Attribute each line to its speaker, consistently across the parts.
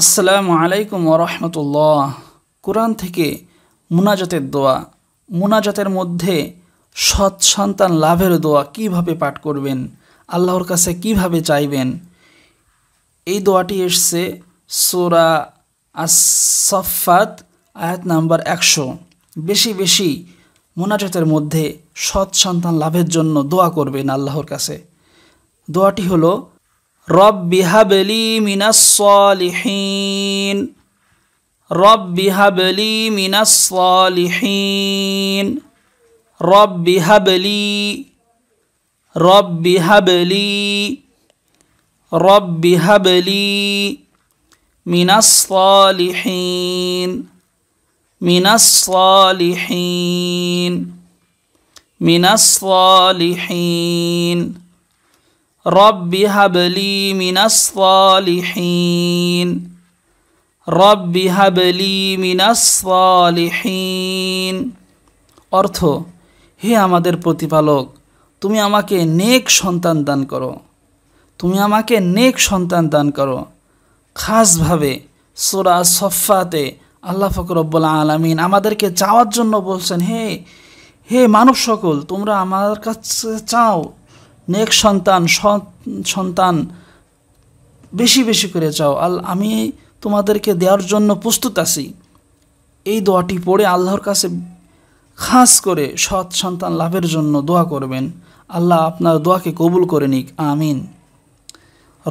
Speaker 1: আসসালামু আলাইকুম ওরহমতুল্লাহ কোরআন থেকে মুনাজাতের দোয়া মুনাজাতের মধ্যে সৎ সন্তান লাভের দোয়া কিভাবে পাঠ করবেন আল্লাহর কাছে কিভাবে চাইবেন এই দোয়াটি এসছে সোরা আসফাত আয়াত নাম্বার একশো বেশি বেশি মোনাজাতের মধ্যে সৎ সন্তান লাভের জন্য দোয়া করবেন আল্লাহর কাছে দোয়াটি হলো رب هب لي من الصالحين رب هب لي من الصالحين رب هب لي رب هب لي رب هب لي من الصالحين من الصالحين من الصالحين رب هب لي من الصالحين رب هب لي অর্থ হে আমাদের প্রতিপালক তুমি আমাকে নেক সন্তান দান করো তুমি আমাকে নেক সন্তান দান করো খাসভাবে সোরা সফাতে আল্লাহ ফকরব্বুল আলমিন আমাদেরকে চাওয়ার জন্য বলছেন হে হে মানব সকল তোমরা আমার কাছে চাও নেক সন্তান সৎ সন্তান বেশি বেশি করে চাও আল আমি তোমাদেরকে দেওয়ার জন্য প্রস্তুত আছি এই দোয়াটি পড়ে আল্লাহর কাছে খাস করে সৎ সন্তান লাভের জন্য দোয়া করবেন আল্লাহ আপনার দোয়াকে কবুল করে নিক আমিন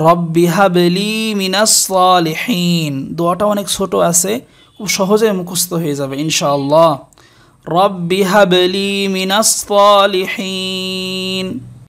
Speaker 1: রব্বি হাবেলি মিনাসলিহীন দোয়াটা অনেক ছোট আছে খুব সহজে মুখস্থ হয়ে যাবে ইনশাআল্লাহ রব্বি হাবেলি মিনাসলিহীন